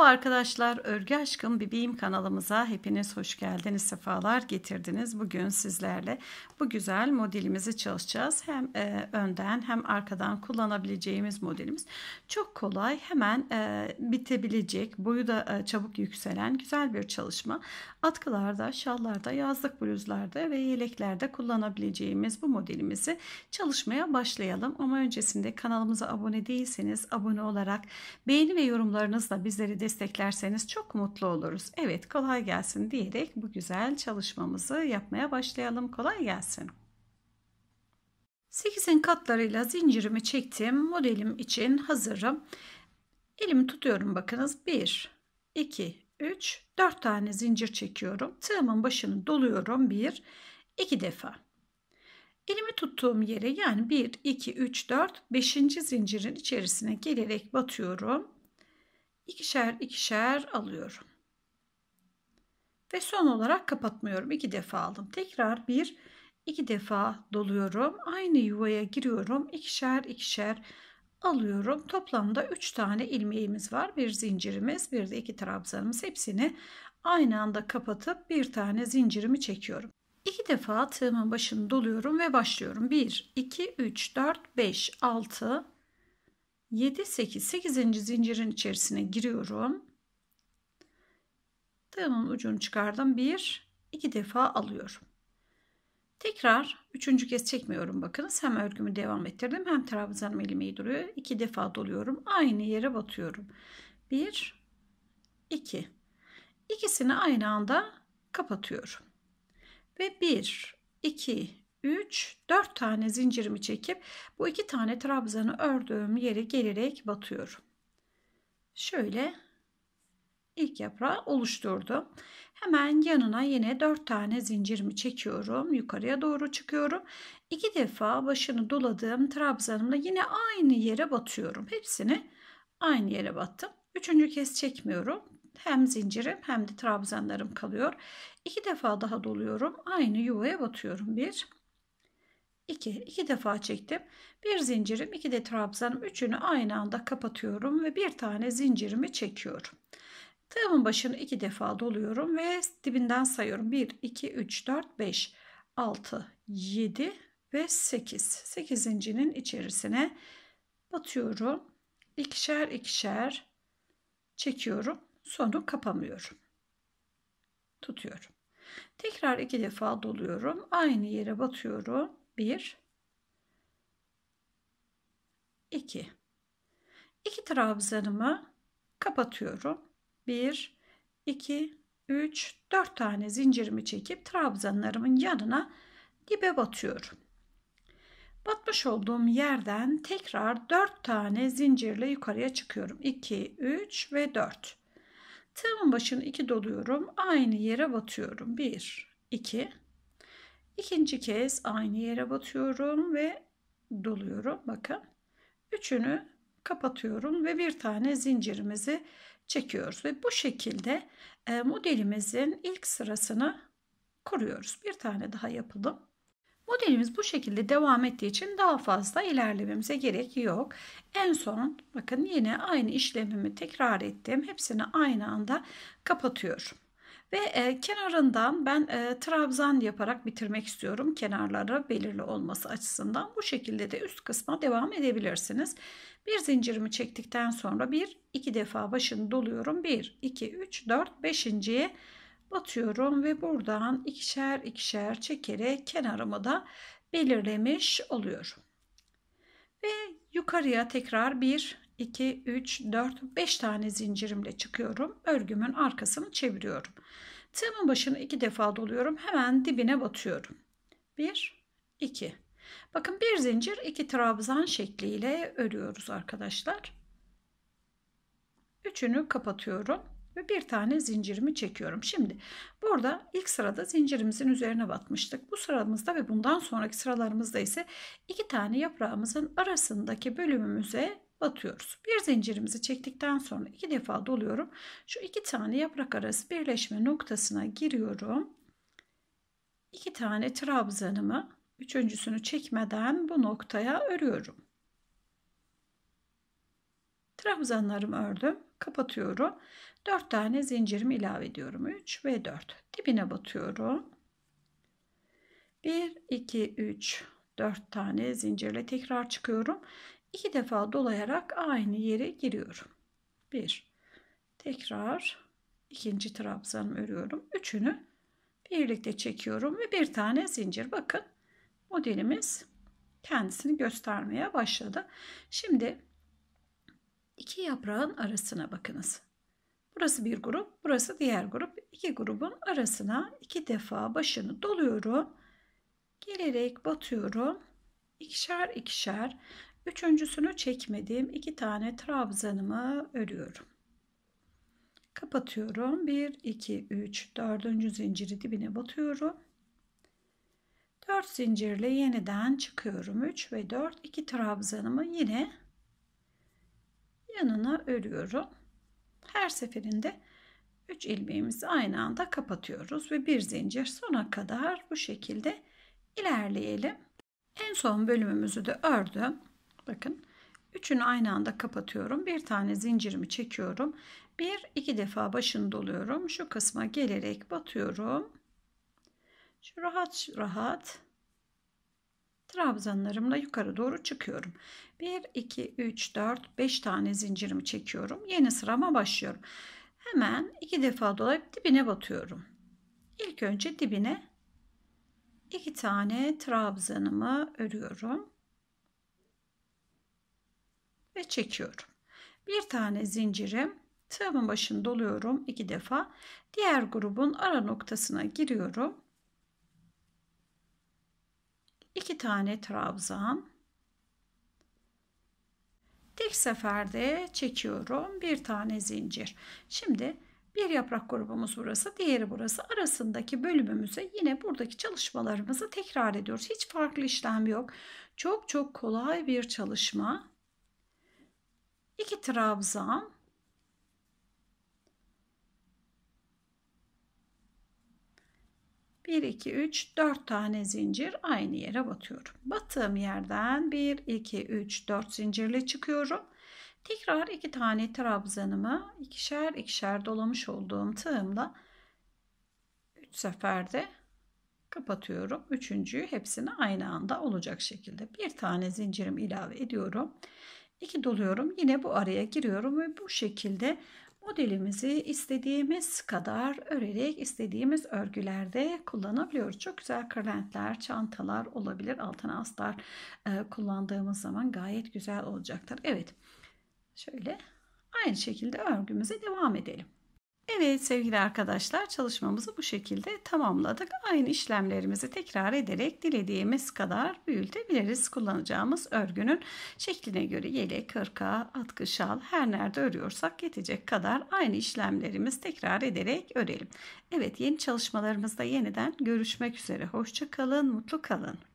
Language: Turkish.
Merhaba arkadaşlar, Örgü Aşkım Bebeğim kanalımıza hepiniz hoş geldiniz, sefalar getirdiniz. Bugün sizlerle bu güzel modelimizi çalışacağız. Hem e, önden hem arkadan kullanabileceğimiz modelimiz. Çok kolay, hemen e, bitebilecek, boyu da e, çabuk yükselen güzel bir çalışma. Atkılarda, şallarda, yazlık bluzlarda ve yeleklerde kullanabileceğimiz bu modelimizi çalışmaya başlayalım. Ama öncesinde kanalımıza abone değilseniz abone olarak beğeni ve yorumlarınızla bizleri destekleyin desteklerseniz çok mutlu oluruz. Evet kolay gelsin diyerek bu güzel çalışmamızı yapmaya başlayalım. Kolay gelsin. 8'in katlarıyla zincirimi çektim. Modelim için hazırım. Elimi tutuyorum bakınız. 1, 2, 3, 4 tane zincir çekiyorum. Tığımın başını doluyorum. 1, 2 defa. Elimi tuttuğum yere yani 1, 2, 3, 4, 5. zincirin içerisine gelerek batıyorum ikişer ikişer alıyorum. Ve son olarak kapatmıyorum. İki defa aldım. Tekrar bir, iki defa doluyorum. Aynı yuvaya giriyorum. İkişer ikişer alıyorum. Toplamda 3 tane ilmeğimiz var. Bir zincirimiz, bir de iki trabzanımız. Hepsini aynı anda kapatıp bir tane zincirimi çekiyorum. İki defa tığımın başını doluyorum ve başlıyorum. 1, 2, 3, 4, 5, 6, 7 8 8. zincirin içerisine giriyorum. Tığımın ucunu çıkardım. 1 2 defa alıyorum. Tekrar üçüncü kez çekmiyorum bakınız. Hem örgümü devam ettirdim hem trabzanım ilmeği duruyor. İki defa doluyorum. Aynı yere batıyorum. Bir, iki. İkisini aynı anda kapatıyorum. Ve bir, iki, 3, 4 tane zincirimi çekip bu iki tane trabzanı ördüğüm yere gelerek batıyorum. Şöyle ilk yaprağı oluşturdum. Hemen yanına yine 4 tane zincirimi çekiyorum. Yukarıya doğru çıkıyorum. 2 defa başını doladığım trabzanımla yine aynı yere batıyorum. Hepsini aynı yere battım. Üçüncü kez çekmiyorum. Hem zincirim hem de trabzanlarım kalıyor. İki defa daha doluyorum. Aynı yuvaya batıyorum. Bir, 2. 2 defa çektim. Bir zincirim, iki de trabzanım. Üçünü aynı anda kapatıyorum ve bir tane zincirimi çekiyorum. Tığımın başını iki defa doluyorum ve dibinden sayıyorum. 1, 2, 3, 4, 5, 6, 7 ve 8. 8 zincirin içerisine batıyorum. ikişer ikişer çekiyorum. Sonu kapamıyorum. Tutuyorum. Tekrar iki defa doluyorum. Aynı yere batıyorum 1 2 2 trabzanımı kapatıyorum. 1 2 3 4 tane zincirimi çekip trabzanlarımın yanına dibe batıyorum. Batmış olduğum yerden tekrar 4 tane zincirle yukarıya çıkıyorum. 2 3 ve 4. Tığımın başını 2 doluyorum. Aynı yere batıyorum. 1 2 İkinci kez aynı yere batıyorum ve doluyorum. Bakın. Üçünü kapatıyorum ve bir tane zincirimizi çekiyoruz ve bu şekilde e, modelimizin ilk sırasını kuruyoruz. Bir tane daha yapalım. Modelimiz bu şekilde devam ettiği için daha fazla ilerlememize gerek yok. En son bakın yine aynı işlemimi tekrar ettim. Hepsini aynı anda kapatıyorum. Ve e, kenarından ben e, trabzan yaparak bitirmek istiyorum. kenarlara belirli olması açısından. Bu şekilde de üst kısma devam edebilirsiniz. Bir zincirimi çektikten sonra bir iki defa başını doluyorum. bir iki üç dört beşinciye batıyorum ve buradan ikişer ikişer çekerek kenarımı da belirlemiş oluyorum. Ve yukarıya tekrar bir 2, 3, 4, 5 tane zincirimle çıkıyorum. Örgümün arkasını çeviriyorum. Tığımın başını iki defa doluyorum. Hemen dibine batıyorum. 1, 2. Bakın bir zincir iki trabzan şekliyle örüyoruz arkadaşlar. Üçünü kapatıyorum ve bir tane zincirimi çekiyorum. Şimdi burada ilk sırada zincirimizin üzerine batmıştık. Bu sıramızda ve bundan sonraki sıralarımızda ise iki tane yaprağımızın arasındaki bölümümüze batıyoruz. Bir zincirimizi çektikten sonra iki defa doluyorum. Şu iki tane yaprak arası birleşme noktasına giriyorum. İki tane trabzanımı üçüncüsünü çekmeden bu noktaya örüyorum. Trabzanlarımı ördüm. Kapatıyorum. Dört tane zincirimi ilave ediyorum. Üç ve dört. Dibine batıyorum. Bir, iki, üç, dört tane zincirle tekrar çıkıyorum iki defa dolayarak aynı yere giriyorum. Bir, tekrar ikinci trabzanımı örüyorum. Üçünü birlikte çekiyorum ve bir tane zincir. Bakın modelimiz kendisini göstermeye başladı. Şimdi iki yaprağın arasına bakınız. Burası bir grup, burası diğer grup. İki grubun arasına iki defa başını doluyorum. Gelerek batıyorum. İkişer ikişer Üçüncüsünü çekmediğim iki tane trabzanımı örüyorum. Kapatıyorum. 1, 2, 3, dördüncü zinciri dibine batıyorum. 4 zincirle yeniden çıkıyorum. 3 ve 4, 2 trabzanımı yine yanına örüyorum. Her seferinde 3 ilmeğimizi aynı anda kapatıyoruz ve bir zincir sona kadar bu şekilde ilerleyelim. En son bölümümüzü de ördüm. Bakın üçünü aynı anda kapatıyorum. Bir tane zincirimi çekiyorum. Bir iki defa başını doluyorum. Şu kısma gelerek batıyorum. Şu rahat rahat trabzanlarımla yukarı doğru çıkıyorum. 1, 2, 3, 4, 5 tane zincirimi çekiyorum. Yeni sırama başlıyorum. Hemen iki defa dolayıp dibine batıyorum. İlk önce dibine iki tane trabzanımı örüyorum ve çekiyorum. Bir tane zincirim tığımın başını doluyorum iki defa. Diğer grubun ara noktasına giriyorum. İki tane trabzan. Tek seferde çekiyorum bir tane zincir. Şimdi bir yaprak grubumuz burası, diğeri burası. Arasındaki bölümümüze yine buradaki çalışmalarımızı tekrar ediyoruz. Hiç farklı işlem yok. Çok çok kolay bir çalışma. 2 trabzan bir iki üç dört tane zincir aynı yere batıyorum. Battığım yerden bir iki üç dört zincirle çıkıyorum. Tekrar iki tane trabzanımı ikişer ikişer dolamış olduğum tığımla üç seferde kapatıyorum. Üçüncüyü hepsini aynı anda olacak şekilde bir tane zincirim ilave ediyorum. 2 doluyorum. Yine bu araya giriyorum ve bu şekilde modelimizi istediğimiz kadar örerek istediğimiz örgülerde kullanabiliyoruz. Çok güzel kırlentler, çantalar olabilir. Altına astar e, kullandığımız zaman gayet güzel olacaktır. Evet. Şöyle aynı şekilde örgümüze devam edelim. Evet sevgili arkadaşlar çalışmamızı bu şekilde tamamladık. Aynı işlemlerimizi tekrar ederek dilediğimiz kadar büyütebiliriz. Kullanacağımız örgünün şekline göre yelek, hırka, atkı, şal her nerede örüyorsak yetecek kadar aynı işlemlerimiz tekrar ederek örelim. Evet yeni çalışmalarımızda yeniden görüşmek üzere. Hoşça kalın, mutlu kalın.